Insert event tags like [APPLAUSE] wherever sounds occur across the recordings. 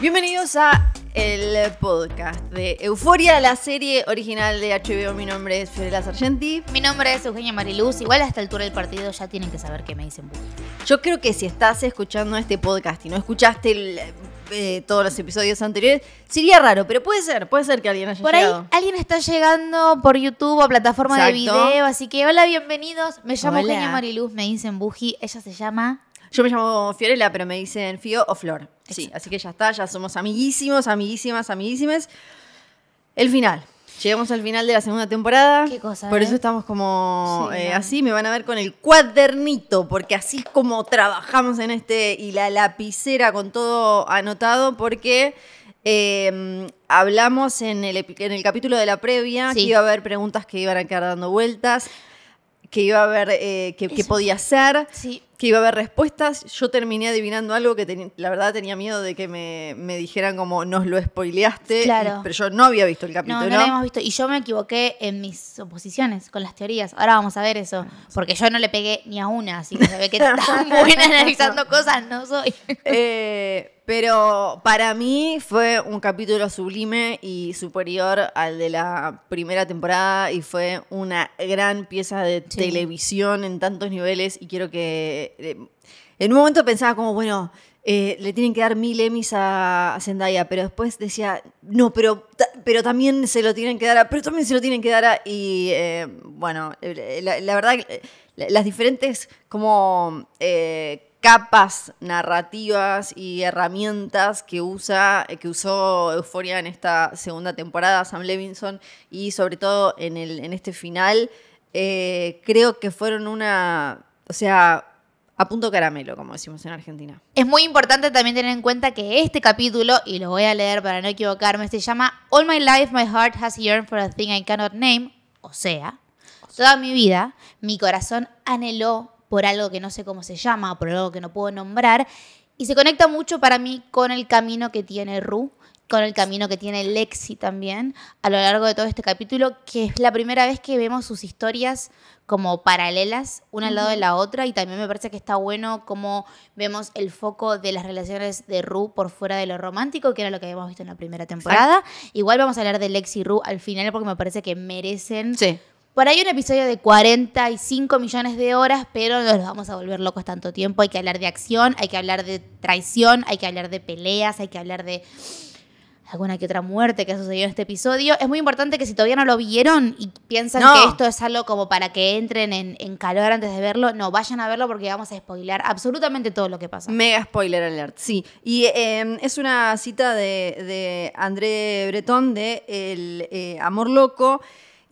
Bienvenidos a el podcast de Euforia, la serie original de HBO. Mi nombre es Fiorella Sargenti. Mi nombre es Eugenia Mariluz. Igual a esta altura del partido ya tienen que saber qué me dicen. Yo creo que si estás escuchando este podcast y no escuchaste eh, todos los episodios anteriores, sería raro, pero puede ser, puede ser que alguien haya llegado. Por ahí alguien está llegando por YouTube o plataforma de video, así que hola, bienvenidos. Me llamo Eugenia Mariluz, me dicen Buji. Ella se llama yo me llamo Fiorella, pero me dicen Fio o Flor. Sí. Así que ya está, ya somos amiguísimos, amiguísimas, amiguísimes. El final. Llegamos al final de la segunda temporada. Qué cosa. Por ¿eh? eso estamos como eh, así. Me van a ver con el cuadernito, porque así es como trabajamos en este. Y la lapicera con todo anotado, porque em, hablamos en el, en el capítulo de la previa que iba a haber preguntas que iban a quedar dando vueltas que iba a haber, eh, que, podía ser, que iba a haber respuestas. Yo terminé adivinando algo que la verdad tenía miedo de que me, dijeran como nos lo spoileaste, pero yo no había visto el capítulo. No, no lo habíamos visto. Y yo me equivoqué en mis oposiciones con las teorías. Ahora vamos a ver eso, ah, porque yo no le pegué ni a una, así que se ve que [LAUGHS] tan buena [LAUGHS] analizando cosas no soy. eh, pero para mí fue un capítulo sublime y superior al de la primera temporada y fue una gran pieza de televisión en tantos niveles y quiero que... Eh, en un momento pensaba como, bueno, eh, le tienen que dar mil emis a, Zendaya, pero después decía, no, pero, pero también se lo tienen que dar a, pero también se lo tienen que dar a, y eh, bueno, la, verdad, las diferentes como capas narrativas y herramientas que usa eh, que usó Euforia en esta segunda temporada Sam Levinson y sobre todo en el en este final eh, creo que fueron una o sea a punto caramelo, como decimos en Argentina. Es muy importante también tener en cuenta que este capítulo, y lo voy a leer para no equivocarme, se llama All My Life My Heart Has Yearned for a Thing I Cannot Name, o sea, toda mi vida mi corazón anheló por algo que no sé cómo se llama, por algo que no puedo nombrar. Y se conecta mucho para mí con el camino que tiene Ru, con el camino que tiene Lexi también a lo largo de todo este capítulo, que es la primera vez que vemos sus historias como paralelas, una al lado de la otra, y también me parece que está bueno como vemos el foco de las relaciones de Ru por fuera de lo romántico, que era lo que habíamos visto en la primera temporada. Igual vamos a hablar de Lexi y Ru al final porque me parece que merecen... Por ahí un episodio de 45 millones de horas, pero no nos vamos a volver locos tanto tiempo. Hay que hablar de acción, hay que hablar de traición, hay que hablar de peleas, hay que hablar de alguna que otra muerte que ha sucedido en este episodio. Es muy importante que si todavía no lo vieron y piensan que esto es algo como para que entren en, calor antes de verlo, no, vayan a verlo porque vamos a spoiler absolutamente todo lo que pasa. Mega spoiler alert, sí. Y em, es una cita de, André Breton de El eh, Amor Loco.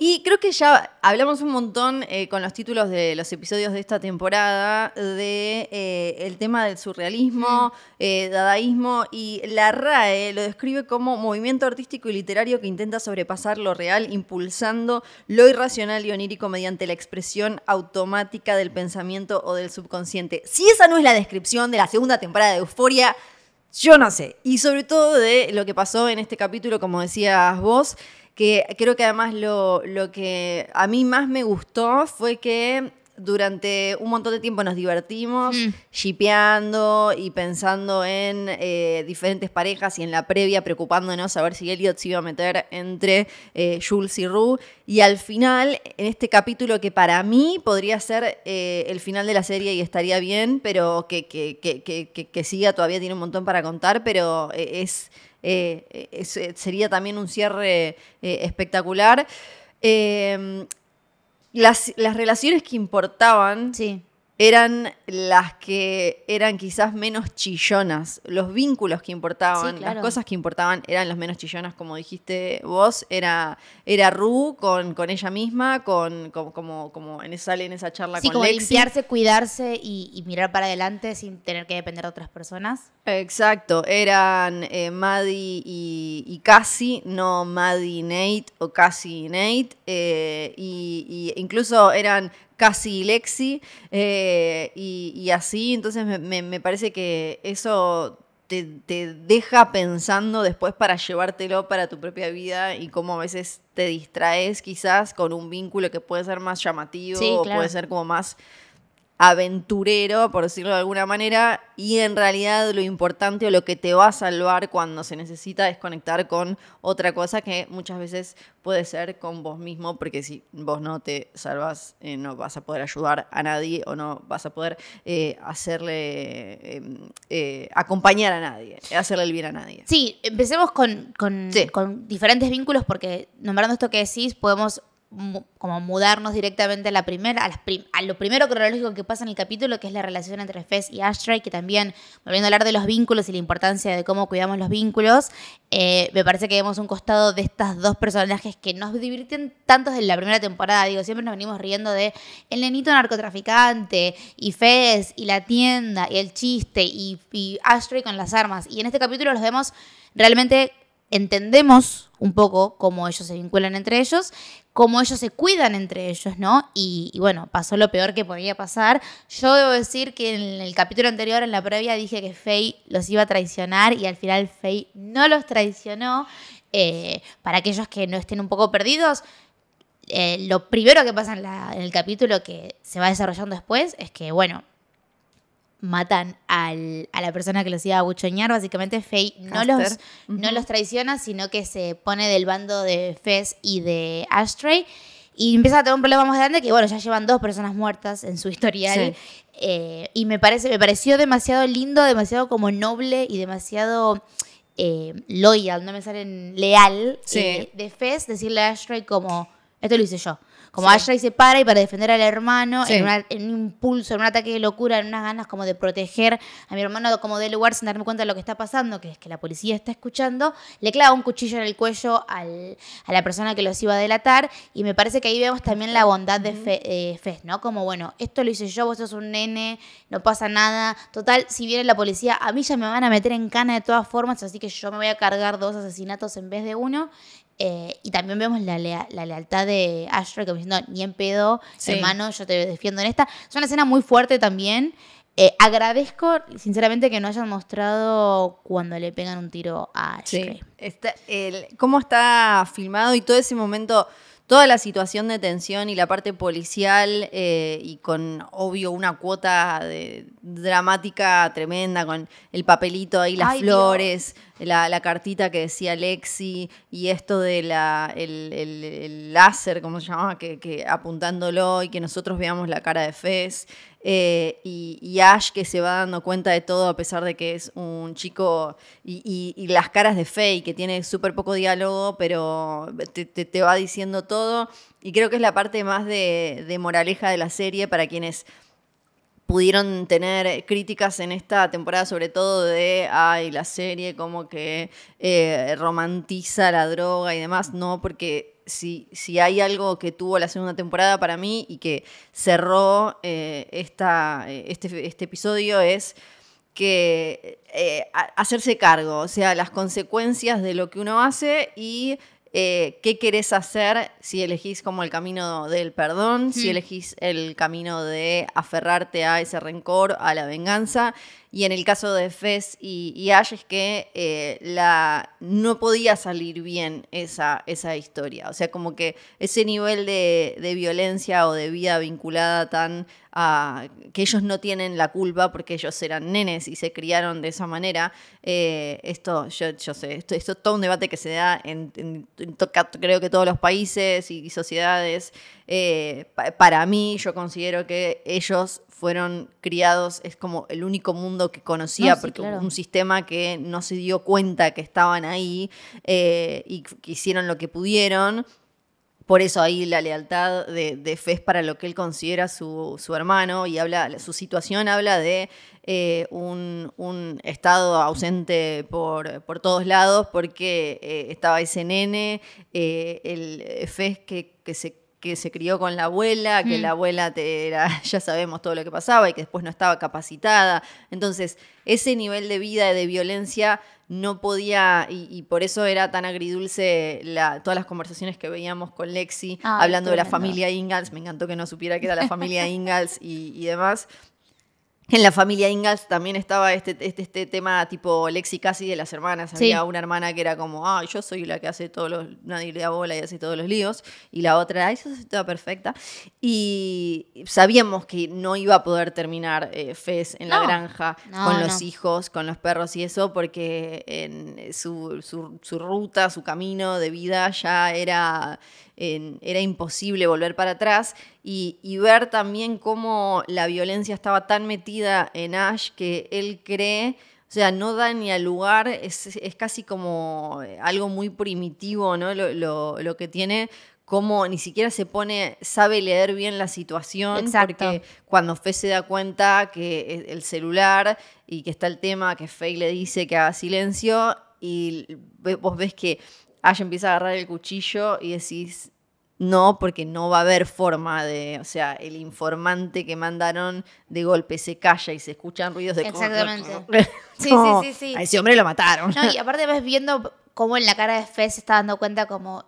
Y creo que ya hablamos un montón eh, con los títulos de los episodios de esta temporada del eh, tema del surrealismo, eh, dadaísmo y la RAE lo describe como movimiento artístico y literario que intenta sobrepasar lo real impulsando lo irracional y onírico mediante la expresión automática del pensamiento o del subconsciente. Si esa no es la descripción de la segunda temporada de Euforia, yo no sé. Y sobre todo de lo que pasó en este capítulo, como decías vos, que creo que además lo, lo que a mí más me gustó fue que durante un montón de tiempo nos divertimos chipeando mm. y pensando en eh, diferentes parejas y en la previa preocupándonos a ver si Elliot se iba a meter entre eh, Jules y Rue. Y al final, en este capítulo que para mí podría ser eh, el final de la serie y estaría bien, pero que, que, siga todavía tiene un montón para contar, pero es, sería también un cierre espectacular las, las relaciones que importaban sí eran las que eran quizás menos chillonas. Los vínculos que importaban, las cosas que importaban eran las menos chillonas, como dijiste vos. Era, era Ru con, con ella misma, con, como, como en, sale en esa charla sí, con como cuidarse y, mirar para adelante sin tener que depender de otras personas. Exacto. Eran eh, Maddie y, Cassie, no Maddie y Nate o Cassie y Nate. Eh, incluso eran casi lexi eh, y, así. Entonces me, parece que eso te, deja pensando después para llevártelo para tu propia vida y cómo a veces te distraes quizás con un vínculo que puede ser más llamativo o puede ser como más aventurero, por decirlo de alguna manera, y en realidad lo importante o lo que te va a salvar cuando se necesita es conectar con otra cosa que muchas veces puede ser con vos mismo, porque si vos no te salvas, eh, no vas a poder ayudar a nadie o no vas a poder eh, hacerle, em, eh, acompañar a nadie, hacerle el bien a nadie. Sí, empecemos con, con diferentes vínculos, porque nombrando esto que decís, podemos como mudarnos directamente a, la primera a, a, lo primero cronológico que pasa en el capítulo, que es la relación entre Fez y Ashtray, que también, volviendo a hablar de los vínculos y la importancia de cómo cuidamos los vínculos, eh, me parece que vemos un costado de estas dos personajes que nos divierten tanto en la primera temporada. Digo, siempre nos venimos riendo de el nenito narcotraficante y Fez y la tienda y el chiste y, y Ashtray con las armas. Y en este capítulo los vemos realmente entendemos un poco cómo ellos se vinculan entre ellos, cómo ellos se cuidan entre ellos, ¿no? Y, bueno, pasó lo peor que podía pasar. Yo debo decir que en el capítulo anterior, en la previa, dije que Faye los iba a traicionar y al final Faye no los traicionó. Eh, para aquellos que no estén un poco perdidos, eh, lo primero que pasa en, el capítulo que se va desarrollando después es que, bueno, matan al, a la persona que los iba a buchoñar. Básicamente, Faye no los, no los traiciona, sino que se pone del bando de Fez y de Ashtray. Y empieza a tener un problema más grande que, bueno, ya llevan dos personas muertas en su historial. Eh, y me, parece, me pareció demasiado lindo, demasiado como noble y demasiado eh, loyal, no me salen leal, eh, de Fez, decirle a Ashtray como, esto lo hice yo. Como sí. Ashley se para y para defender al hermano, en, un impulso, en un ataque de locura, en unas ganas como de proteger a mi hermano, como de lugar sin darme cuenta de lo que está pasando, que es que la policía está escuchando, le clava un cuchillo en el cuello a la persona que los iba a delatar. Y me parece que ahí vemos también la bondad de Fe, eh, Fez, ¿no? Como, bueno, esto lo hice yo, vos sos un nene, no pasa nada. Total, si viene la policía, a mí ya me van a meter en cana de todas formas, así que yo me voy a cargar dos asesinatos en vez de uno. Eh, y también vemos la, lealtad de Ashra como diciendo, ni en pedo, hermano, yo te defiendo en esta. Es una escena muy fuerte también. Eh, agradezco, sinceramente, que no hayan mostrado cuando le pegan un tiro a Ashley. Sí. cómo está filmado y todo ese momento, toda la situación de tensión y la parte policial eh, y con, obvio, una cuota de, dramática tremenda con el papelito ahí, las flores la, cartita que decía Lexi y esto de la, el, láser, ¿cómo se llamaba? Que, apuntándolo y que nosotros veamos la cara de Fez. Eh, y, Ash que se va dando cuenta de todo a pesar de que es un chico y, las caras de Faye que tiene súper poco diálogo pero te, te, va diciendo todo y creo que es la parte más de, de moraleja de la serie para quienes pudieron tener eh, críticas en esta temporada, sobre todo de, ay, la serie como que eh, romantiza la droga y demás, no, porque si, si, hay algo que tuvo la segunda temporada para mí y que cerró eh, esta, este, este, episodio es que hacerse cargo, o sea, las consecuencias de lo que uno hace y eh, qué querés hacer si elegís como el camino del perdón, si elegís el camino de aferrarte a ese rencor, a la venganza, y en el caso de Fez y, Ash es que eh, no podía salir bien esa, historia. O sea, como que ese nivel de, violencia o de vida vinculada tan a que ellos no tienen la culpa porque ellos eran nenes y se criaron de esa manera. Eh, esto, yo, sé, esto, es todo un debate que se da en, creo que todos los países y, sociedades. Eh, para mí, yo considero que ellos fueron criados, es como el único mundo que conocía, porque hubo un sistema que no se dio cuenta que estaban ahí eh, y que hicieron lo que pudieron. Por eso ahí la lealtad de, de Fez para lo que él considera su, hermano y habla, su situación habla de eh, un, estado ausente por, por todos lados porque eh, estaba ese nene, el Fez que, que se que se crió con la abuela, que mm. la abuela te era, [LAUGHS] ya sabemos todo lo que pasaba y que después no estaba capacitada. Entonces, ese nivel de vida y de violencia no podía, y, por eso era tan agridulce todas las conversaciones que veíamos con Lexi, hablando de la familia Ingalls, me encantó que no supiera que era la familia [LAUGHS] Ingalls y, y demás. En la familia Ingalls también estaba este, este, este tema tipo Lexi casi de las hermanas. Había una hermana que era como, ah, yo soy la que hace todos los, nadie le da bola y hace todos los líos. Y la otra, ah, eso está perfecta. Y sabíamos que no iba a poder terminar eh, Fez en la granja con los hijos, con los perros y eso, porque en su, su ruta, su camino de vida ya era era imposible volver para atrás y, ver también cómo la violencia estaba tan metida en Ash que él cree, o sea, no da ni al lugar, es, casi como eh, algo muy primitivo, ¿no? Lo, que tiene como ni siquiera se pone, sabe leer bien la situación, Exacto. porque cuando Fe se da cuenta que e, el celular y que está el tema, que Faye le dice que haga silencio, y vos ves que Ash empieza a agarrar el cuchillo y decís, no, porque no va a haber forma de, o sea, el informante que mandaron de golpe se calla y se escuchan ruidos de Exactamente. [LAUGHS] sí, sí, sí, sí. A ese hombre lo mataron. No, y aparte vas viendo cómo en la cara de Fez se está dando cuenta como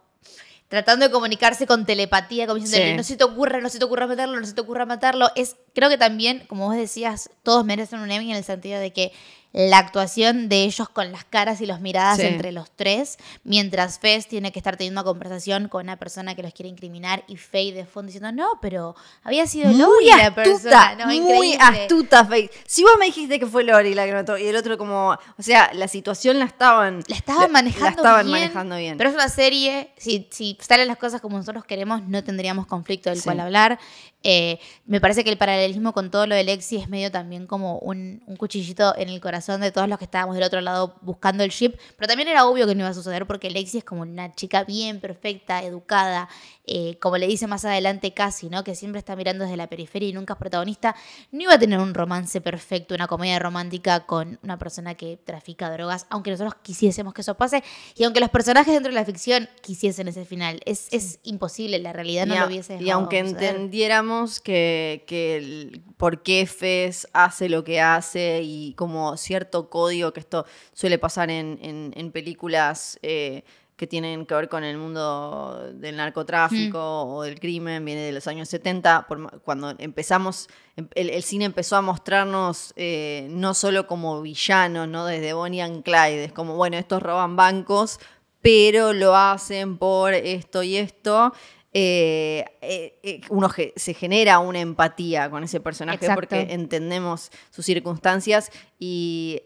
tratando de comunicarse con telepatía, como diciendo, no se te ocurre no se te ocurra matarlo, no se te ocurra matarlo. Es, creo que también, como vos decías, todos merecen un Emmy en el sentido de que la actuación de ellos con las caras y las miradas entre los tres, mientras Fez tiene que estar teniendo una conversación con una persona que los quiere incriminar y Faye de fondo diciendo, no, pero había sido Lori la persona. muy astuta, Faye. Si vos me dijiste que fue Lori la que mató y el otro como, o sea, la situación la estaban... La estaban manejando estaban bien, manejando bien. Pero es una serie, si, salen las cosas como nosotros queremos, no tendríamos conflicto del cual hablar. Eh, me parece que el paralelismo con todo lo de Lexi es medio también como un cuchillito en el corazón de todos los que estábamos del otro lado buscando el ship, pero también era obvio que no iba a suceder porque Lexi es como una chica bien perfecta, educada, eh, como le dice más adelante casi, ¿no? Que siempre está mirando desde la periferia y nunca es protagonista. No iba a tener un romance perfecto, una comedia romántica con una persona que trafica drogas, aunque nosotros quisiésemos que eso pase y aunque los personajes dentro de la ficción quisiesen ese final. Es, imposible, la realidad no lo hubiese dejado Y aunque entendiéramos que, que por qué Fez hace lo que hace y como si cierto código, que esto suele pasar en, películas eh, que tienen que ver con el mundo del narcotráfico mm. o del crimen, viene de los años 70, cuando empezamos, em, el, cine empezó a mostrarnos eh, no solo como villanos, ¿no? desde Bonnie and Clyde, es como, bueno, estos roban bancos, pero lo hacen por esto y esto. Eh, eh, eh, uno se genera una empatía con ese personaje porque entendemos sus circunstancias y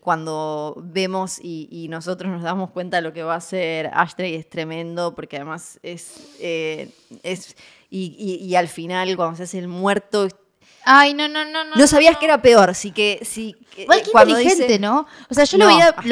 cuando vemos y, nosotros nos damos cuenta de lo que va a hacer Ashtray es tremendo porque además es... es y, al final cuando se hace el muerto Ay, no, no, no, no. No sabías que era peor, sí que, sí. Igual que inteligente, ¿no? O sea, yo lo,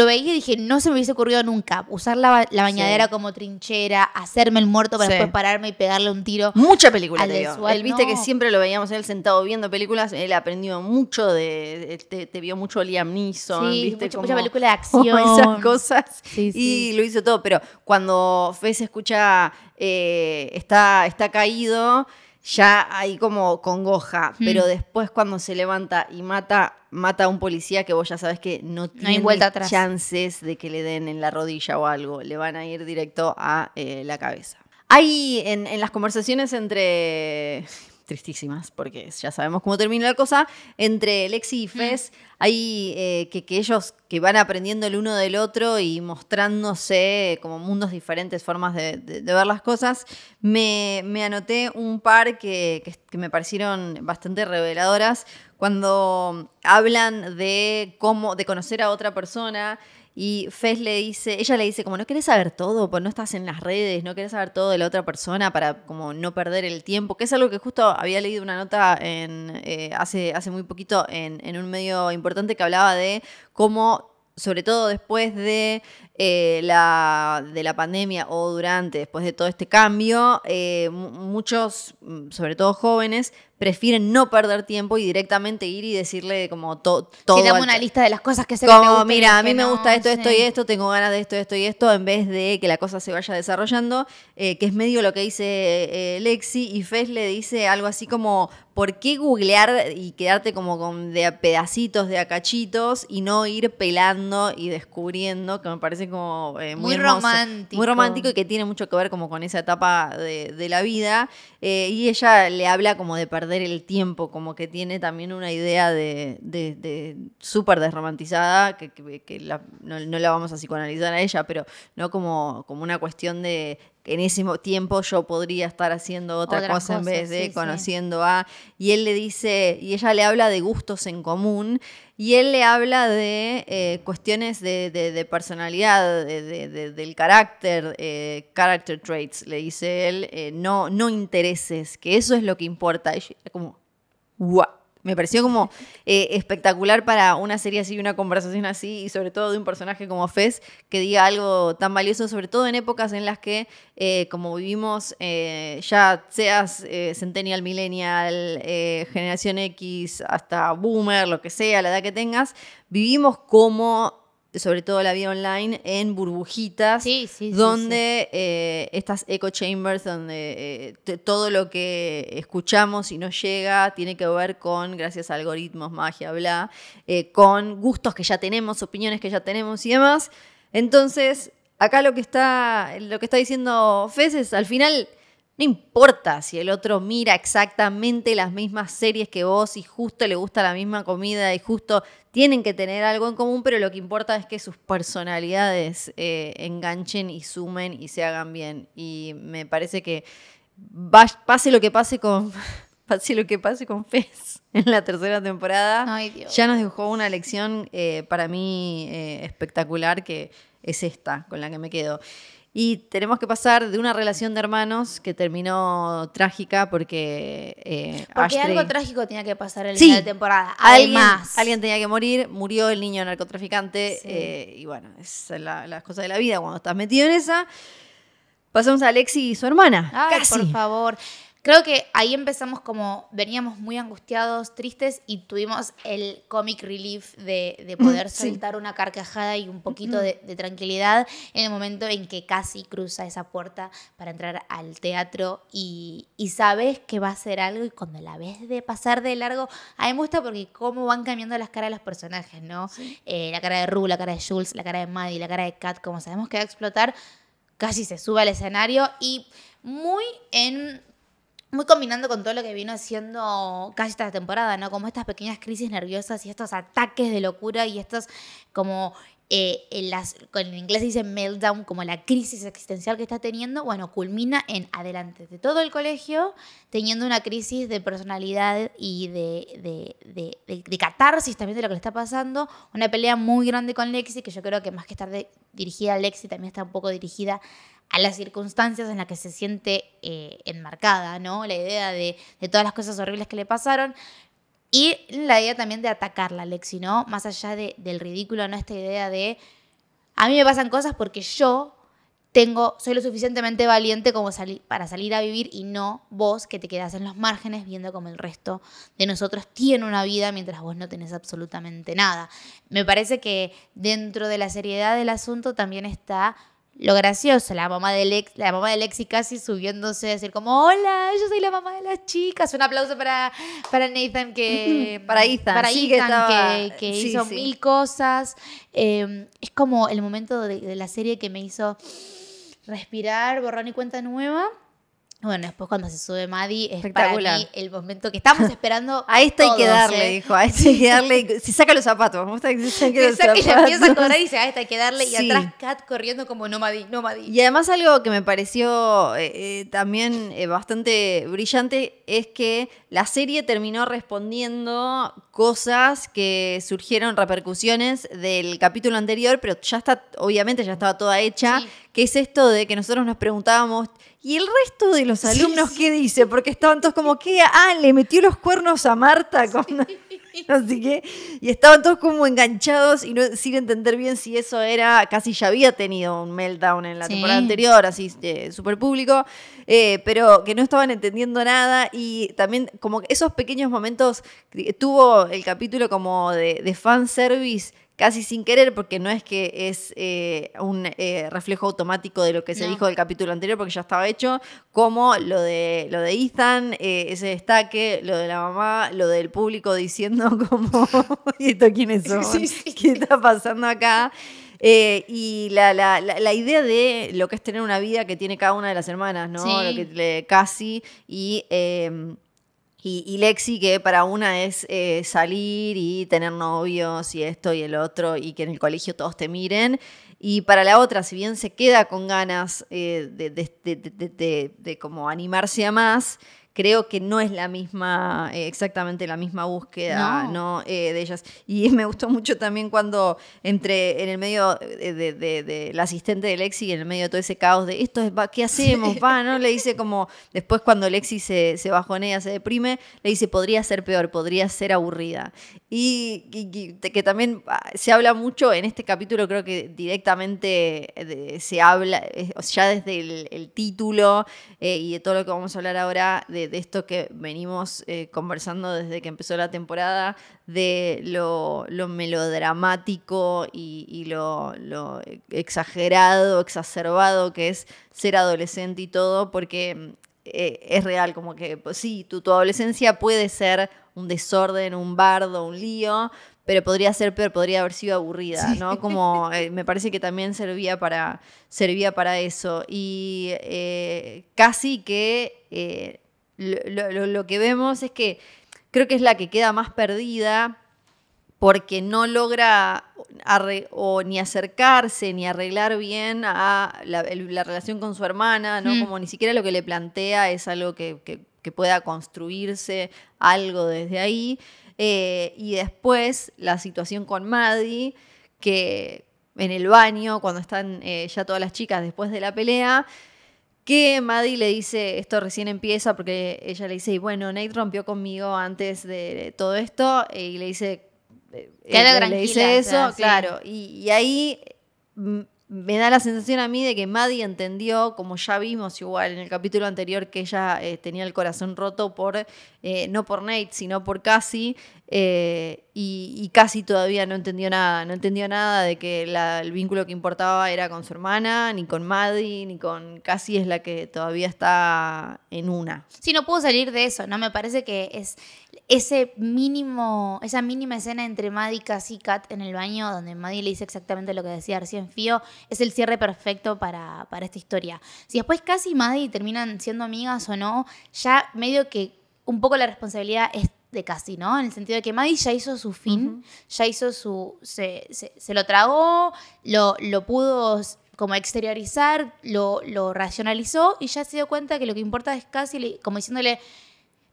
veía, y dije, no se me hubiese ocurrido nunca usar la, bañadera como trinchera, hacerme el muerto para después pararme y pegarle un tiro. Mucha película él viste que siempre lo veíamos él sentado viendo películas, él aprendió mucho de, te, vio mucho Liam Neeson, sí, viste de [LAUGHS] acción, esas cosas. Y lo hizo todo, pero cuando Fez escucha eh, está está caído ya ahí como congoja, mm. pero después cuando se levanta y mata, mata a un policía que vos ya sabes que no tiene vuelta atrás. chances de que le den en la rodilla o algo, le van a ir directo a eh, la cabeza. Hay en, las conversaciones entre tristísimas, porque ya sabemos cómo termina la cosa, entre Lexi y Fez, mm. hay eh, que, ellos que van aprendiendo el uno del otro y mostrándose como mundos diferentes, formas de, ver las cosas, me, anoté un par que, que me parecieron bastante reveladoras cuando hablan de cómo, de conocer a otra persona y Fez le dice, ella le dice, como no querés saber todo, pues no estás en las redes, no querés saber todo de la otra persona para como no perder el tiempo, que es algo que justo había leído una nota en, eh, hace, hace muy poquito en, un medio importante que hablaba de cómo sobre todo después de, eh, la, de la pandemia o durante, después de todo este cambio, eh, muchos, mm, sobre todo jóvenes, prefieren no perder tiempo y directamente ir y decirle como todo. Si una lista de las cosas que se como, me gusta mira, a mí me gusta esto, esto y esto, tengo ganas de esto, esto y esto, en vez de que la cosa se vaya desarrollando, eh, que es medio lo que dice eh, Lexi y Fez le dice algo así como, ¿por qué googlear y quedarte como con de pedacitos, de acachitos y no ir pelando y descubriendo? Que me parece como eh, muy, romántico. Muy romántico y que tiene mucho que ver como con esa etapa de, de la vida. y ella le habla como de perder el tiempo, como que tiene también una idea de, de, súper desromantizada, que, no, la vamos a psicoanalizar a ella, pero no como, como una cuestión de que en ese tiempo yo podría estar haciendo otra, cosa, en vez de conociendo a... Y él le dice, y ella le habla de gustos en común y él le habla de eh, cuestiones de, personalidad, de, del carácter, eh, character traits, le dice él, eh, no, no intereses, que eso es lo que importa. Y como, ¡guau! Me pareció como eh, espectacular para una serie así, una conversación así, y sobre todo de un personaje como Fez que diga algo tan valioso, sobre todo en épocas en las que, eh, como vivimos, eh, ya seas centennial, millennial, generación X, hasta boomer, lo que sea, la edad que tengas, vivimos como sobre todo la vida online, en burbujitas, donde eh, estas echo chambers, donde eh, todo lo que escuchamos y nos llega tiene que ver con, gracias a algoritmos, magia, bla, eh, con gustos que ya tenemos, opiniones que ya tenemos y demás. Entonces, acá lo que está, lo que está diciendo Fez es, al final... No importa si el otro mira exactamente las mismas series que vos y justo le gusta la misma comida y justo tienen que tener algo en común, pero lo que importa es que sus personalidades eh, enganchen y sumen y se hagan bien. Y me parece que pase lo que pase con [LAUGHS] pase lo que pase con Fez en la tercera temporada, ya nos dejó una lección eh, para mí eh, espectacular que es esta, con la que me quedo. Y tenemos que pasar de una relación de hermanos que terminó trágica porque. Eh, porque algo trágico tenía que pasar en la temporada. Además. Alguien, alguien, tenía que morir, murió el niño narcotraficante. Eh, y bueno, es la, las cosas de la vida cuando estás metido en esa. Pasamos a Alexi y su hermana. Ay, por favor. Creo que ahí empezamos como veníamos muy angustiados, tristes y tuvimos el comic relief de, mm, poder soltar una carcajada y un poquito mm, mm. de, tranquilidad en el momento en que casi cruza esa puerta para entrar al teatro y, sabes que va a ser algo y cuando la ves de pasar de largo, a mí me gusta porque cómo van cambiando las caras de los personajes, ¿no? Eh, la cara de Rue, la cara de Jules, la cara de Maddie, la cara de Kat, como sabemos que va a explotar, casi se sube al escenario y muy en muy combinando con todo lo que vino haciendo casi esta temporada, ¿no? Como estas pequeñas crisis nerviosas y estos ataques de locura y estos como en, eh, eh, las, inglés se dice meltdown, como la crisis existencial que está teniendo, bueno, culmina en adelante de todo el colegio, teniendo una crisis de personalidad y de, de, catarsis también de lo que le está pasando, una pelea muy grande con Lexi, que yo creo que más que estar dirigida a Lexi, también está un poco dirigida a a las circunstancias en las que se siente eh, enmarcada, ¿no? La idea de, todas las cosas horribles que le pasaron y la idea también de atacarla, Lexi, ¿no? Más allá del ridículo, ¿no? Esta idea de, a mí me pasan cosas porque yo tengo, soy lo suficientemente valiente como para salir a vivir y no vos que te quedás en los márgenes viendo como el resto de nosotros tiene una vida mientras vos no tenés absolutamente nada. Me parece que dentro de la seriedad del asunto también está lo gracioso, la mamá de Lex la mamá de casi subiéndose a decir como, hola, yo soy la mamá de las chicas. Un aplauso para, para Nathan que... para Ethan. que, hizo mil cosas. Em, es como el momento de, de la serie que me hizo respirar, borrón y cuenta nueva bueno, después cuando se sube Maddie, es Espectacular. para mí el momento que estamos esperando. a esto hay que darle, ¿eh? dijo. A [LAUGHS] esto hay que darle. Se saca los zapatos. Me gusta que se empieza a correr y dice, a ah, esta hay que darle. Y atrás Kat corriendo como no Maddie, no Maddie. Y además algo que me pareció eh, eh, también bastante brillante es que la serie terminó respondiendo cosas que surgieron, repercusiones del capítulo anterior, pero ya está, obviamente ya estaba toda hecha. Que es esto de que nosotros nos preguntábamos, y el resto de los alumnos, ¿qué dice? Porque estaban todos como, ¿qué? Ah, le metió los cuernos a Marta. Con... Así [LAUGHS] que, y estaban todos como enganchados y no, sin entender bien si eso era, casi ya había tenido un meltdown en la temporada anterior, así de eh, súper público, eh, pero que no estaban entendiendo nada y también como esos pequeños momentos, eh, tuvo el capítulo como de, de fanservice casi sin querer, porque no es que es eh, un eh, reflejo automático de lo que se dijo del capítulo anterior, porque ya estaba hecho, como lo de, lo de Ethan, eh, ese destaque, lo de la mamá, lo del público diciendo [LAUGHS] como, ¿y esto quiénes son? [LAUGHS] ¿Qué está pasando acá? y la, la, la, idea de lo que es tener una vida que tiene cada una de las hermanas, ¿no? que le, casi y em, y, Lexi, que para una es eh, salir y tener novios y esto y el otro, y que en el colegio todos te miren. Y para la otra, si bien se queda con ganas eh, de, de como animarse a más, creo que no es la misma, eh, exactamente la misma búsqueda no. Eh, de ellas. Y [LAUGHS] me gustó mucho también cuando entre en el medio de, la asistente de Lexi, en el medio de todo ese caos de esto es, ¿qué hacemos? ¿no? Le dice [LAUGHS] como, después cuando Lexi se, se bajonea, se deprime, le dice, podría ser peor, podría ser aburrida. Y, que también ah, se habla mucho en este capítulo, creo que directamente eh, se habla, ya desde el, título y de todo lo que vamos a hablar ahora, de de, esto que venimos eh, conversando desde que empezó la temporada, de lo, melodramático y, lo, e, exagerado, exacerbado que es ser adolescente y todo, porque mm, eh, es real, como que pues sí, tu, adolescencia puede ser un desorden, un bardo, un lío, pero podría ser peor, podría haber sido aburrida, ¿no? Como eh, me parece que también servía para, servía para eso. Y casi que lo, que vemos es que creo que es la que queda más perdida porque no logra ni acercarse ni arreglar bien a la, relación con su hermana, ¿no? Mm. Como ni siquiera lo que le plantea es algo que, pueda construirse algo desde ahí. Eh, y después la situación con Maddie, que en el baño, cuando están eh, ya todas las chicas después de la pelea, que Maddie le dice, esto recién empieza, porque ella le dice, y bueno, Nate rompió conmigo antes de todo esto, eh, y le dice, eh, eh, le dice eso, claro. Y, ahí mm, me da la sensación a mí de que Maddie entendió, como ya vimos igual en el capítulo anterior, que ella tenía el corazón roto por, no por Nate, sino por Cassie, eh, y, casi todavía no entendió nada, no entendió nada de que el vínculo que importaba era con su hermana, ni con Maddie, ni con Casi es la que todavía está en una. Sí, no puedo salir de eso, ¿no? Me parece que es ese mínimo, esa mínima escena entre Maddie, Cassie y Kat en el baño, donde Maddie le dice exactamente lo que decía recién Fío, es el cierre perfecto para, para esta historia. Si después casi y Maddie terminan siendo amigas o no, ya medio que un poco la responsabilidad es de casi, ¿no? En el sentido de que Maddie ya hizo su fin, ya hizo su. Se, lo tragó, lo, lo, pudo como exteriorizar, lo, lo racionalizó y ya se dio cuenta que lo que importa es casi, como diciéndole,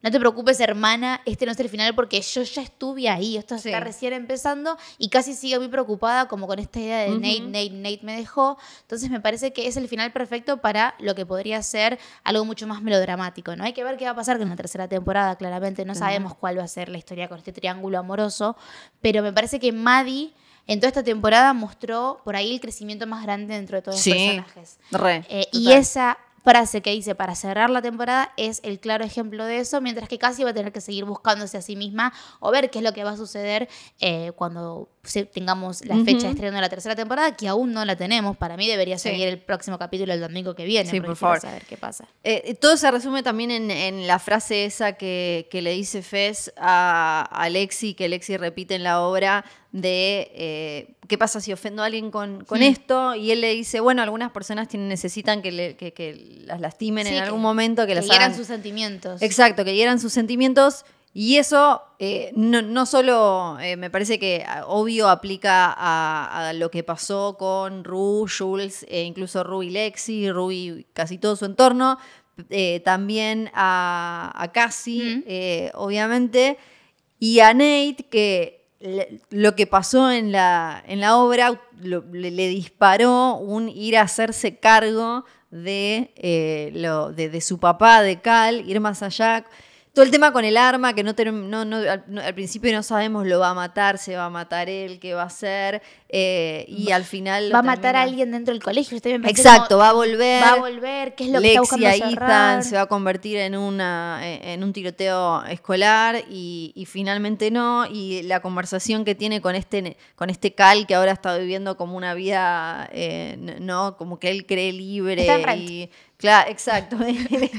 no te preocupes hermana, este no es el final porque yo ya estuve ahí, esto está recién empezando y casi sigo muy preocupada como con esta idea de Nate, Nate, Nate me dejó. Entonces me parece que es el final perfecto para lo que podría ser algo mucho más melodramático, ¿no? Hay que ver qué va a pasar con la tercera temporada, claramente no sabemos cuál va a ser la historia con este triángulo amoroso, pero me parece que Maddie en toda esta temporada mostró por ahí el crecimiento más grande dentro de todos los personajes. Eh, y esa frase que hice para cerrar la temporada es el claro ejemplo de eso, mientras que casi va a tener que seguir buscándose a sí misma o ver qué es lo que va a suceder eh, cuando tengamos la fecha de estreno de la tercera temporada, que aún no la tenemos. Para mí debería seguir el próximo capítulo el domingo que viene. Sí, por favor. saber qué pasa. Eh, eh, todo se resume también en, la frase esa que, le dice Fez a, Alexi que Lexi repite en la obra de... ¿qué pasa si ofendo a alguien con, esto? Y él le dice, bueno, algunas personas tienen, necesitan que, las lastimen en algún momento, que, las hagan... sus sentimientos. Exacto, que hieran sus sentimientos. Y eso eh, no, solo eh, me parece que ah, obvio aplica a, lo que pasó con Ru, Jules, e incluso Ru y Lexi, Ru y casi todo su entorno, eh, también a, Cassie, obviamente, y a Nate, que lo que pasó en la, en la obra le, disparó un ir a hacerse cargo de, eh, lo, de, de su papá, de Cal, ir más allá. Todo el tema con el arma, que no, no, al, principio no sabemos, lo va a matar, se va a matar él, qué va a hacer, eh, y al final... va a matar a alguien dentro del colegio. bien Exacto, va a volver. Va a volver, ¿qué es lo que está buscando Ethan se va a convertir en, una, eh, en un tiroteo escolar y, finalmente no, y la conversación que tiene con este, con este Cal que ahora está viviendo como una vida, eh, no, como que él cree libre. y, Claro, exacto. [LAUGHS] él,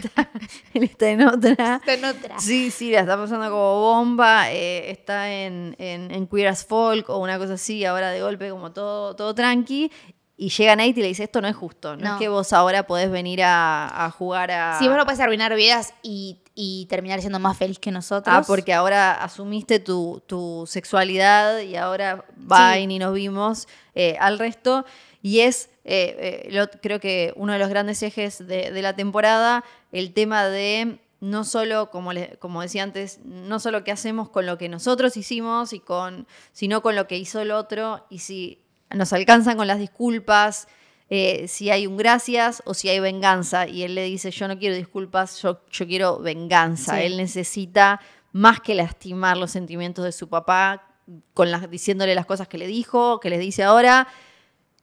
está, en otra. en otra. Sí, sí, la está pasando como bomba. Eh, está en, en, en, Queer as Folk o una cosa así, ahora de golpe, como todo, todo tranqui. Y llega Nate y le dice, esto no es justo. No, es que vos ahora podés venir a, a jugar a... Sí, vos no podés arruinar vidas y, y, terminar siendo más feliz que nosotros. Ah, porque ahora asumiste tu, tu sexualidad y ahora, vain y nos vimos eh, al resto y es, eh, eh, creo que uno de los grandes ejes de, la temporada, el tema de no solo, como, como decía antes, no solo qué hacemos con lo que nosotros hicimos, y con, sino con lo que hizo el otro, y si nos alcanzan con las disculpas, eh, si hay un gracias o si hay venganza. Y él le dice, yo no quiero disculpas, yo, yo quiero venganza. Él necesita más que lastimar los sentimientos de su papá con diciéndole las cosas que le dijo, que les dice ahora,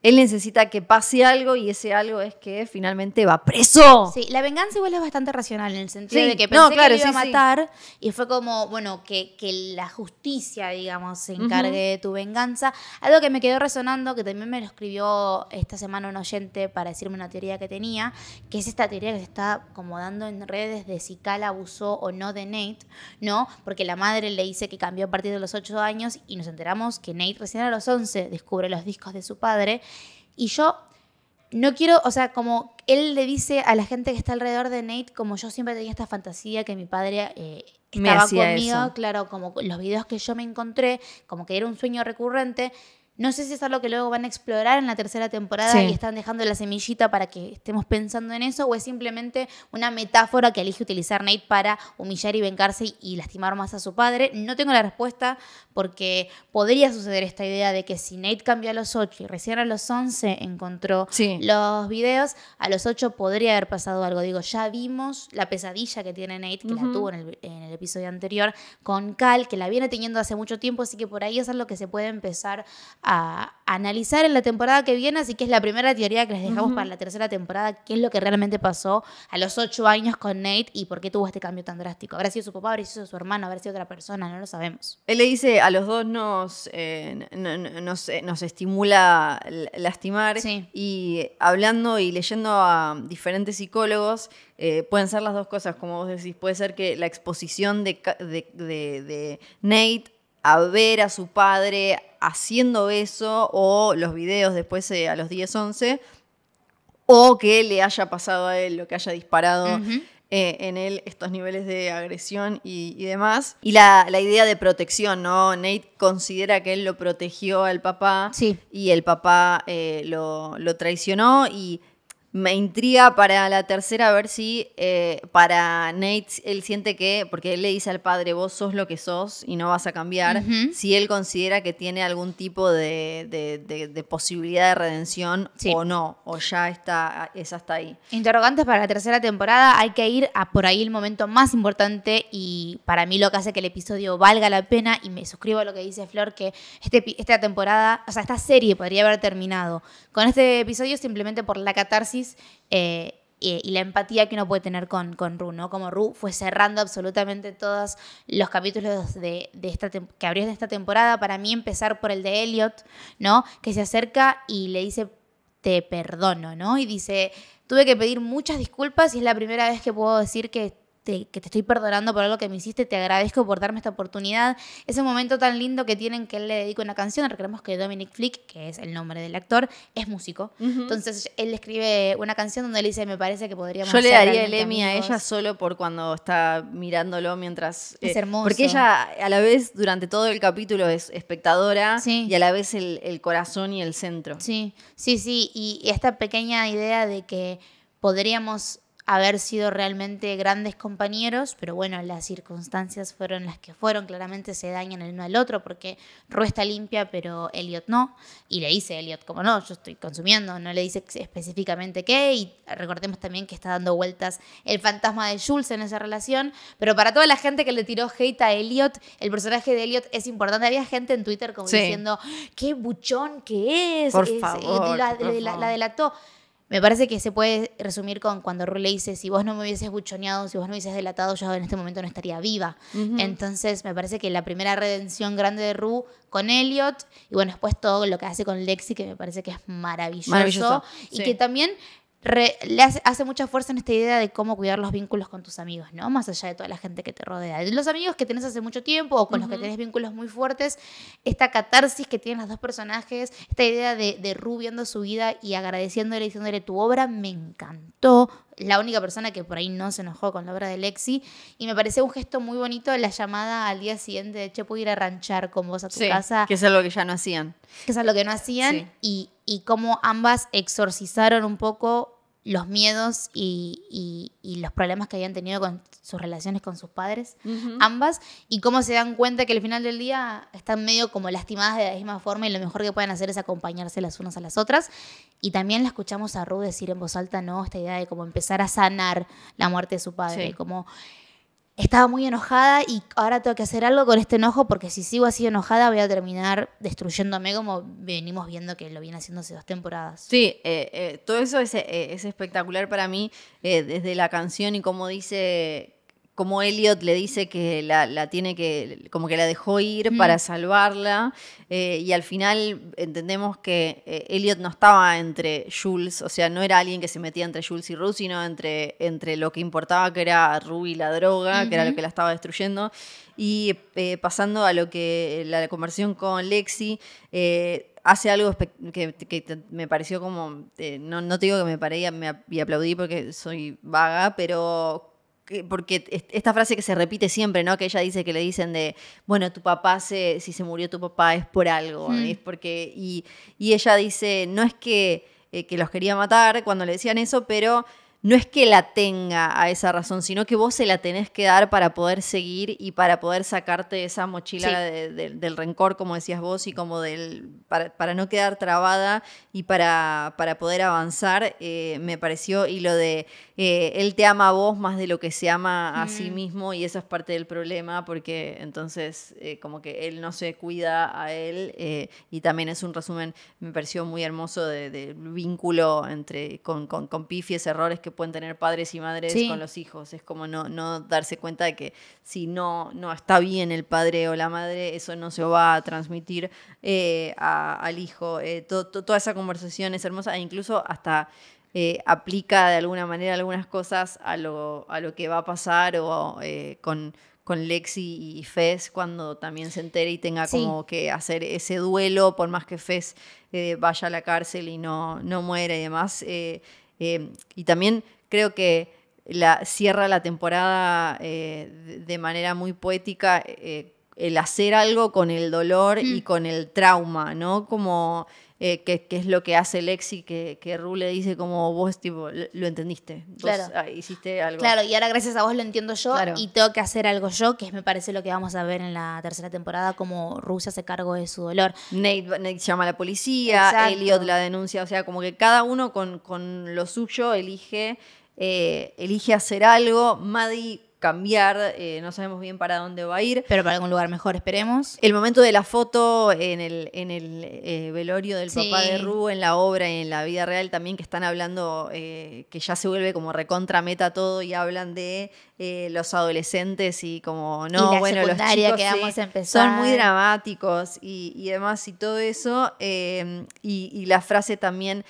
él necesita que pase algo y ese algo es que finalmente va preso. Sí, la venganza igual es bastante racional en el sentido de que pensé que iba a matar y fue como, bueno, que, la justicia, digamos, se encargue de tu venganza. Algo que me quedó resonando, que también me lo escribió esta semana un oyente para decirme una teoría que tenía, que es esta teoría que se está como dando en redes de si Cal abusó o no de Nate, ¿no? Porque la madre le dice que cambió a partir de los 8 años y nos enteramos que Nate recién a los 11 descubre los discos de su padre y yo no quiero, o sea, como él le dice a la gente que está alrededor de Nate, como yo siempre tenía esta fantasía que mi padre eh, estaba conmigo, claro, como los videos que yo me encontré, como que era un sueño recurrente. No sé si es algo que luego van a explorar en la tercera temporada y están dejando la semillita para que estemos pensando en eso, o es simplemente una metáfora que elige utilizar Nate para humillar y vengarse y lastimar más a su padre. No tengo la respuesta porque podría suceder esta idea de que si Nate cambió a los 8 y recién a los 11 encontró los videos, a los 8 podría haber pasado algo. Digo, ya vimos la pesadilla que tiene Nate, que la tuvo en el, en el episodio anterior, con Cal, que la viene teniendo hace mucho tiempo, así que por ahí es algo que se puede empezar a a, analizar en la temporada que viene, así que es la primera teoría que les dejamos para la tercera temporada, qué es lo que realmente pasó a los ocho años con Nate y por qué tuvo este cambio tan drástico. ¿Habrá sido su papá, habrá sido su hermano, habrá sido otra persona? No lo sabemos. Él le dice, a los dos nos, eh, eh, nos, estimula lastimar y hablando y leyendo a diferentes psicólogos, eh, pueden ser las dos cosas, como vos decís, puede ser que la exposición de, de, de, de Nate a ver a su padre haciendo eso o los videos después eh, a los 10, 11, o que le haya pasado a él lo que haya disparado. Eh, en él estos niveles de agresión y, demás. Y la, idea de protección, ¿no? Nate considera que él lo protegió al papá sí. y el papá eh, lo, lo traicionó y me intriga para la tercera a ver si eh, para Nate él siente que, porque él le dice al padre, vos sos lo que sos y no vas a cambiar, si él considera que tiene algún tipo de, posibilidad de redención o no, o ya está, es hasta ahí. Interrogantes para la tercera temporada, hay que ir a por ahí el momento más importante y para mí lo que hace que el episodio valga la pena y me suscribo a lo que dice Flor, que este esta temporada, o sea, esta serie podría haber terminado con este episodio simplemente por la catarsis eh, y la empatía que uno puede tener con, con Ru, ¿no? Como Ru fue cerrando absolutamente todos los capítulos de, esta que abrió de esta temporada, para mí empezar por el de Elliot, ¿no? Que se acerca y le dice, te perdono, ¿no? Y dice, tuve que pedir muchas disculpas y es la primera vez que puedo decir que que te estoy perdonando por algo que me hiciste, te agradezco por darme esta oportunidad. Ese momento tan lindo que tienen que él le dedica una canción. Recordemos que Dominic Flick, que es el nombre del actor, es músico. Entonces él escribe una canción donde le dice, me parece que podríamos... Yo le daría el Emmy a ella solo por cuando está mirándolo mientras... Es eh, hermoso. Porque ella a la vez durante todo el capítulo es espectadora y a la vez el, corazón y el centro. Sí, sí, sí. y esta pequeña idea de que podríamos haber sido realmente grandes compañeros, pero bueno, las circunstancias fueron las que fueron, claramente se dañan el uno al otro porque Ru está limpia, pero Elliot no, y le dice Elliot, como no, yo estoy consumiendo, no le dice específicamente qué, y recordemos también que está dando vueltas el fantasma de Jules en esa relación, pero para toda la gente que le tiró hate a Elliot, el personaje de Elliot es importante, había gente en Twitter como diciendo, qué buchón que es, por eh, la delató. Me parece que se puede resumir con cuando Rue le dice, si vos no me hubieses buchoneado, si vos no me hubieses delatado, yo en este momento no estaría viva. Entonces me parece que la primera redención grande de Rue con Elliot, y bueno, después todo lo que hace con Lexi, que me parece que es maravilloso. y que también le hace, mucha fuerza en esta idea de cómo cuidar los vínculos con tus amigos, ¿no? Más allá de toda la gente que te rodea. Los amigos que tenés hace mucho tiempo o con los que tenés vínculos muy fuertes, esta catarsis que tienen los dos personajes, esta idea de, de su vida y agradeciéndole, y diciéndole tu obra me encantó. La única persona que por ahí no se enojó con la obra de Lexi. Y me pareció un gesto muy bonito la llamada al día siguiente de che, puedo ir a ranchar con vos a tu casa. Que es algo que ya no hacían. Que es algo que no hacían. Y y cómo ambas exorcizaron un poco los miedos y, los problemas que habían tenido con sus relaciones con sus padres, ambas, y cómo se dan cuenta que al final del día están medio como lastimadas de la misma forma y lo mejor que pueden hacer es acompañarse las unas a las otras. Y también la escuchamos a Ruth decir en voz alta, ¿no? Esta idea de cómo empezar a sanar la muerte de su padre, como estaba muy enojada y ahora tengo que hacer algo con este enojo porque si sigo así enojada voy a terminar destruyéndome como venimos viendo que lo viene haciendo hace dos temporadas. Sí, eh, eh, todo eso es, eh, es, espectacular para mí, desde la canción y cómo dice como Elliot le dice que la, tiene que, como que la dejó ir mm. para salvarla, eh, y al final entendemos que eh, Elliot no estaba entre Jules, o sea, no era alguien que se metía entre Jules y Ruth, sino entre, entre lo que importaba que era Ruby la droga, que era lo que la estaba destruyendo, y eh, pasando a lo que la conversión con Lexi, hace algo que, me pareció como, no, te digo que me paré me, y aplaudí porque soy vaga, pero porque esta frase que se repite siempre, ¿no? Que ella dice que le dicen de, bueno, tu papá, se, si se murió tu papá es por algo, es porque, y, ella dice, no es que, eh, que los quería matar cuando le decían eso, pero no es que la tenga a esa razón, sino que vos se la tenés que dar para poder seguir y para poder sacarte esa mochila del rencor, como decías vos, y como del. para, no quedar trabada y para, para poder avanzar, eh, me pareció. Y lo de eh, él te ama a vos más de lo que se ama a sí mm. mismo, y esa es parte del problema, porque entonces, eh, como que él no se cuida a él, y también es un resumen, me pareció muy hermoso, del de vínculo entre, con, con, errores que pueden tener padres y madres con los hijos. Es como no, no darse cuenta de que si no, no está bien el padre o la madre, eso no se va a transmitir eh, al hijo. Eh, toda esa conversación es hermosa e incluso hasta eh, aplica de alguna manera algunas cosas a lo, que va a pasar o con con Lexi y Fez cuando también se entere y tenga como que hacer ese duelo, por más que Fez vaya a la cárcel y no, no muera y demás. Eh, y también creo que la, cierra la temporada eh, de manera muy poética eh, el hacer algo con el dolor y mm. con el trauma, ¿no? Como eh, que, es lo que hace Lexi, que, que le dice como vos tipo, lo entendiste, vos ah, hiciste algo. Claro, y ahora gracias a vos lo entiendo yo y tengo que hacer algo yo, que me parece lo que vamos a ver en la tercera temporada, como Rusia se cargo de su dolor. Nate, llama a la policía, Elliot la denuncia, o sea, como que cada uno con, lo suyo elige, eh, elige hacer algo. Maddie cambiar, eh, no sabemos bien para dónde va a ir. Pero para algún lugar mejor, esperemos. El momento de la foto en el, en el eh, velorio del papá de Ru, en la obra y en la vida real también, que están hablando, eh, que ya se vuelve como recontra meta todo y hablan de los adolescentes y como, no, bueno, los chicos son muy dramáticos y, demás y todo eso. Y, la frase también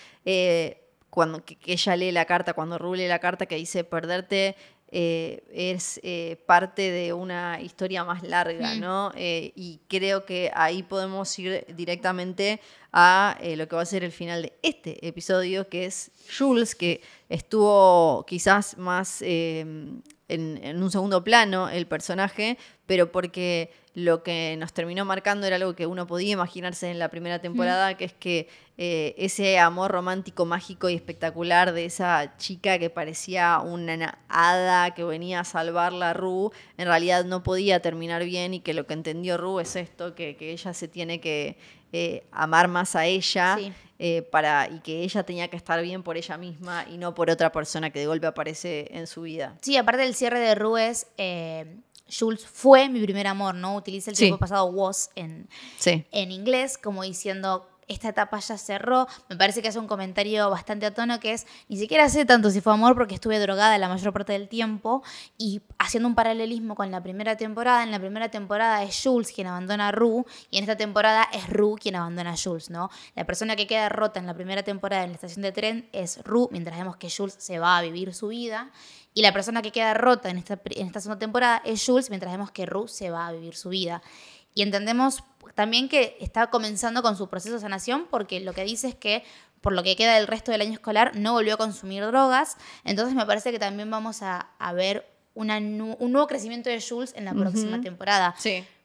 cuando que, ella lee la carta, cuando Ru lee la carta que dice perderte eh, es eh, parte de una historia más larga, mm. ¿no? Eh, y creo que ahí podemos ir directamente a lo que va a ser el final de este episodio, que es Jules, que estuvo quizás más en, un segundo plano el personaje, pero porque lo que nos terminó marcando era algo que uno podía imaginarse en la primera temporada, que es que eh, ese amor romántico, mágico y espectacular de esa chica que parecía una hada que venía a salvarla a Rue, en realidad no podía terminar bien y que lo que entendió ru es esto, que, ella se tiene que eh, amar más a ella eh, para, y que ella tenía que estar bien por ella misma y no por otra persona que de golpe aparece en su vida. Sí, aparte del cierre de ru es Jules fue mi primer amor, ¿no? Utiliza el tiempo pasado was en, en inglés, como diciendo esta etapa ya cerró. Me parece que hace un comentario bastante atónito que es, ni siquiera sé tanto si fue amor porque estuve drogada la mayor parte del tiempo y haciendo un paralelismo con la primera temporada, en la primera temporada es Jules quien abandona a Rue y en esta temporada es Ru quien abandona a Jules, ¿no? La persona que queda rota en la primera temporada en la estación de tren es Ru mientras vemos que Jules se va a vivir su vida. Y la persona que queda rota en esta, segunda temporada es Jules, mientras vemos que Ru se va a vivir su vida. Y entendemos también que está comenzando con su proceso de sanación porque lo que dice es que por lo que queda del resto del año escolar no volvió a consumir drogas. Entonces me parece que también vamos a, ver un nuevo crecimiento de Jules en la próxima temporada.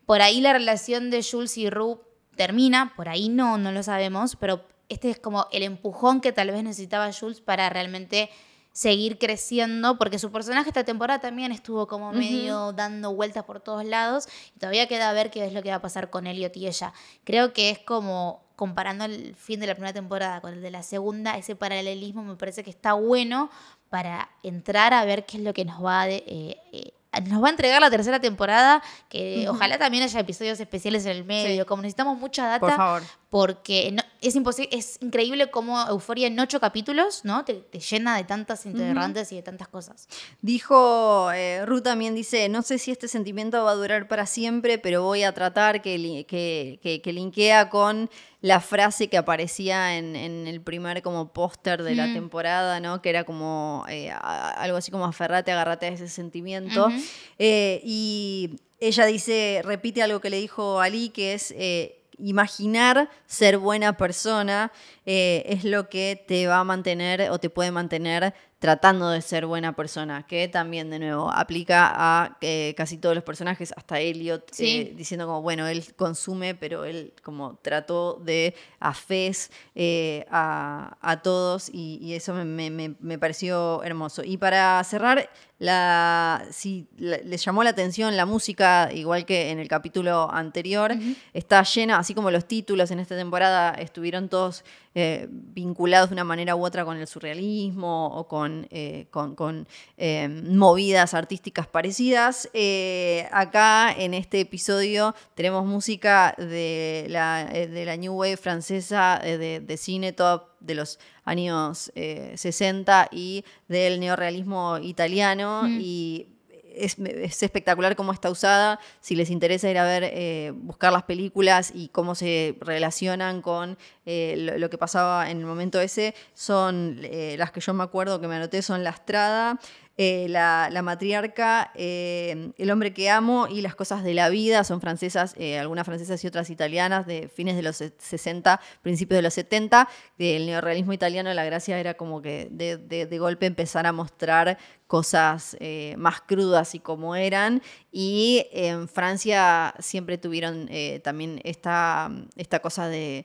Por ahí la relación de Jules y Ru termina, por ahí no, no lo sabemos, pero este es como el empujón que tal vez necesitaba Jules para realmente seguir creciendo, porque su personaje esta temporada también estuvo como medio dando vueltas por todos lados y todavía queda a ver qué es lo que va a pasar con Elliot y ella. Creo que es como comparando el fin de la primera temporada con el de la segunda, ese paralelismo me parece que está bueno para entrar a ver qué es lo que nos va a nos va a entregar la tercera temporada, que ojalá también haya episodios especiales en el medio, como necesitamos mucha data. Porque es imposible, es increíble cómo Euforia en ocho capítulos, ¿no? Te, llena de tantas integrantes y de tantas cosas. Dijo, eh, también dice, no sé si este sentimiento va a durar para siempre, pero voy a tratar que, que, que linkea con la frase que aparecía en, el primer como póster de la mm. temporada, ¿no? Que era como eh, algo así como aferrate, agarrate a ese sentimiento. Eh, y ella dice, repite algo que le dijo Ali, que es... Eh, imaginar ser buena persona es lo que te va a mantener o te puede mantener tratando de ser buena persona, que también de nuevo aplica a eh, casi todos los personajes, hasta Elliot, eh, diciendo como, bueno, él consume, pero él como trató de a eh, a, todos, y, eso me, pareció hermoso. Y para cerrar, la, si le les llamó la atención la música, igual que en el capítulo anterior, está llena, así como los títulos en esta temporada estuvieron todos eh, vinculados de una manera u otra con el surrealismo o con, eh, con, eh, movidas artísticas parecidas. acá en este episodio tenemos música de la, de la New Wave francesa de, cine, top de los años 60 y del neorrealismo italiano mm es, espectacular cómo está usada. Si les interesa ir a ver, eh, buscar las películas y cómo se relacionan con eh, lo, que pasaba en el momento ese, son eh, las que yo me acuerdo que me anoté, son La Estrada, eh, la, matriarca, eh, El hombre que amo y Las cosas de la vida. Son francesas, eh, algunas francesas y otras italianas de fines de los 60, principios de los 70. Del neorrealismo italiano la gracia era como que de, golpe empezar a mostrar cosas más crudas y como eran. Y en Francia siempre tuvieron también esta, esta cosa de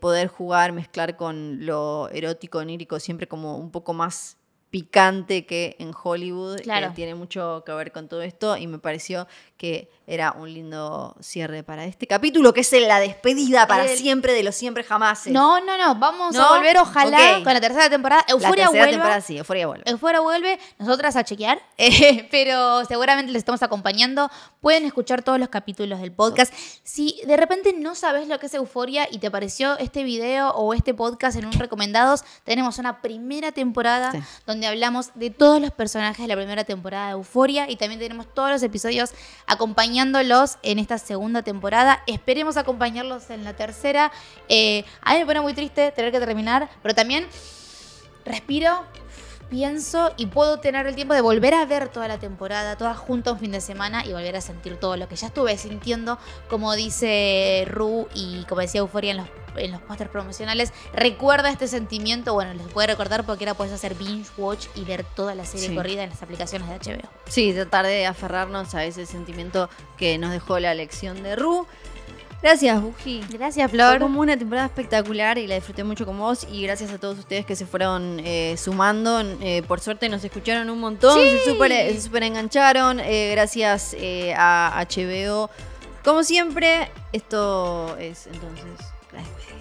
poder jugar, mezclar con lo erótico, onírico, siempre como un poco más picante que en Hollywood, eh, claro. tiene mucho que ver con todo esto y me pareció que era un lindo cierre para este capítulo, que es la despedida para siempre de los siempre jamás. No, no, no, vamos a volver ojalá con la tercera temporada. Euforia la tercera temporada sí, Euforia vuelve. Euforia vuelve, nosotras a chequear, [LAUGHS] eh, pero seguramente les estamos acompañando. Pueden escuchar todos los capítulos del podcast. Si de repente no sabes lo que es Euforia y te pareció este video o este podcast en un recomendados, tenemos una primera temporada donde hablamos de todos los personajes de la primera temporada de Euforia y también tenemos todos los episodios acompañándolos en esta segunda temporada. Esperemos acompañarlos en la tercera. Eh, a mí me pone muy triste tener que terminar, pero también respiro, pienso y puedo tener el tiempo de volver a ver toda la temporada, todas juntas un fin de semana y volver a sentir todo lo que ya estuve sintiendo, como dice Ru y como decía Euforia en los, en los pósters promocionales, recuerda este sentimiento, bueno, les puede recordar porque ahora puedes hacer binge watch y ver toda la serie corrida en las aplicaciones de HBO. Sí, tratar de aferrarnos a ese sentimiento que nos dejó la lección de Ru. Gracias, Buji. Gracias, Flor. Fue como una temporada espectacular y la disfruté mucho con vos. Y gracias a todos ustedes que se fueron eh, sumando. Eh, por suerte nos escucharon un montón, se super, eh, engancharon. gracias a HBO. Como siempre, esto es entonces la